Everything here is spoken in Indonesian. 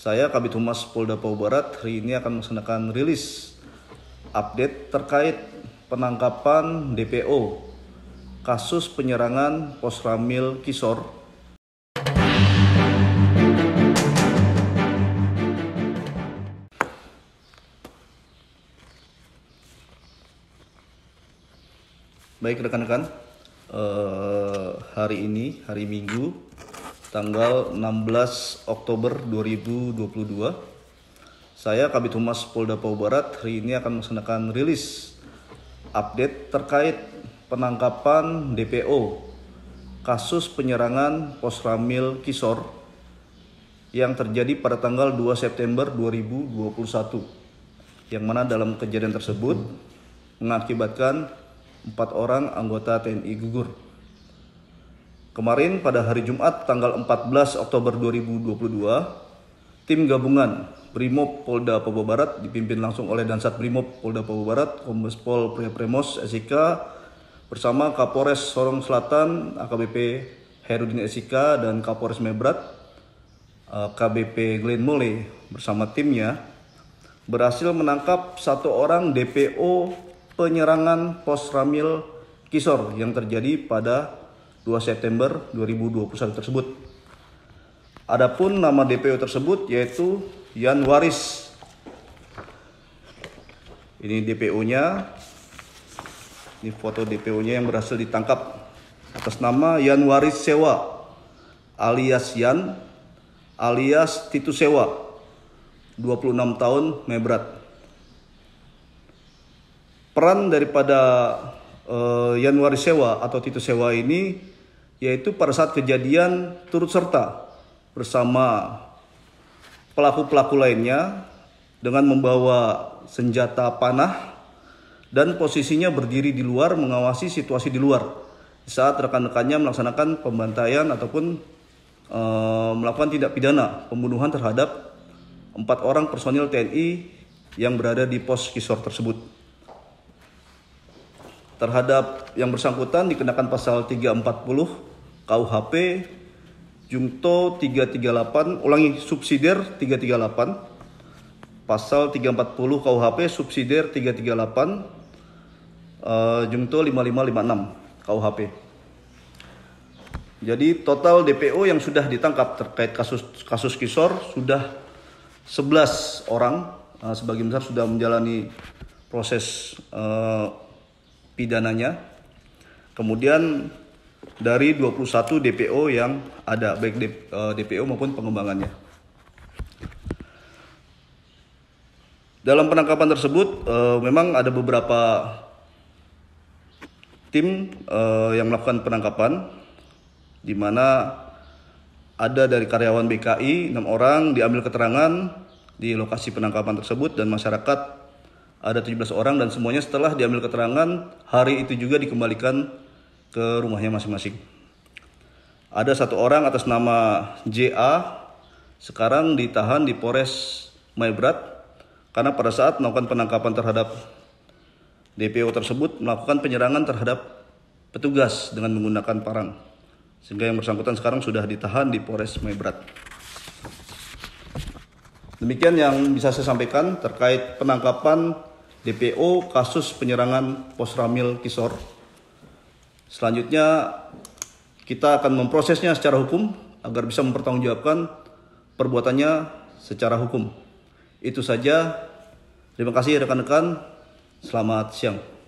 Saya Kabit Humas Polda Papua Barat hari ini akan melaksanakan rilis update terkait penangkapan DPO kasus penyerangan Pos Ramil Kisor. Baik rekan-rekan, eh, hari ini hari Minggu tanggal 16 Oktober 2022. Saya Kabit Humas Polda Papua Barat hari ini akan melaksanakan rilis update terkait penangkapan DPO kasus penyerangan Pos Ramil Kisor yang terjadi pada tanggal 2 September 2021 yang mana dalam kejadian tersebut mengakibatkan empat orang anggota TNI gugur. Kemarin pada hari Jumat tanggal 14 Oktober 2022, tim gabungan Brimob Polda Papua Barat dipimpin langsung oleh Dansat Brimob Polda Papua Barat, Kombes Pol Pria Premos SIK bersama Kapolres Sorong Selatan AKBP Herudin SIK dan Kapolres Mebrat eh, KBP Glenn Mole bersama timnya berhasil menangkap satu orang DPO penyerangan pos Ramil Kisor yang terjadi pada 2 September 2021 tersebut. Adapun nama DPO tersebut yaitu Yan Waris. Ini DPO-nya. Ini foto DPO-nya yang berhasil ditangkap atas nama Yan Waris Sewa alias Yan alias Titu Sewa 26 tahun Mebrat. Peran daripada uh, Januari Sewa atau Titus Sewa ini yaitu pada saat kejadian turut serta bersama pelaku-pelaku lainnya dengan membawa senjata panah dan posisinya berdiri di luar mengawasi situasi di luar saat rekan-rekannya melaksanakan pembantaian ataupun e, melakukan tindak pidana pembunuhan terhadap empat orang personil TNI yang berada di pos kisor tersebut terhadap yang bersangkutan dikenakan pasal 340 KUHP Jungto 338 ulangi subsidiar 338 pasal 340 KUHP subsidiar 338 uh, eh, Jungto 5556 KUHP jadi total DPO yang sudah ditangkap terkait kasus kasus Kisor sudah 11 orang uh, sebagian besar sudah menjalani proses uh, pidananya. Kemudian dari 21 DPO yang ada baik DPO eh, maupun pengembangannya. Dalam penangkapan tersebut eh, memang ada beberapa tim eh, yang melakukan penangkapan di mana ada dari karyawan BKI 6 orang diambil keterangan di lokasi penangkapan tersebut dan masyarakat ada 17 orang dan semuanya setelah diambil keterangan hari itu juga dikembalikan ke rumahnya masing-masing. Ada satu orang atas nama JA sekarang ditahan di Polres Maibrat karena pada saat melakukan penangkapan terhadap DPO tersebut melakukan penyerangan terhadap petugas dengan menggunakan parang. Sehingga yang bersangkutan sekarang sudah ditahan di Polres Maibrat. Demikian yang bisa saya sampaikan terkait penangkapan DPO kasus penyerangan pos Ramil Kisor. Selanjutnya kita akan memprosesnya secara hukum agar bisa mempertanggungjawabkan perbuatannya secara hukum. Itu saja. Terima kasih rekan-rekan. Selamat siang.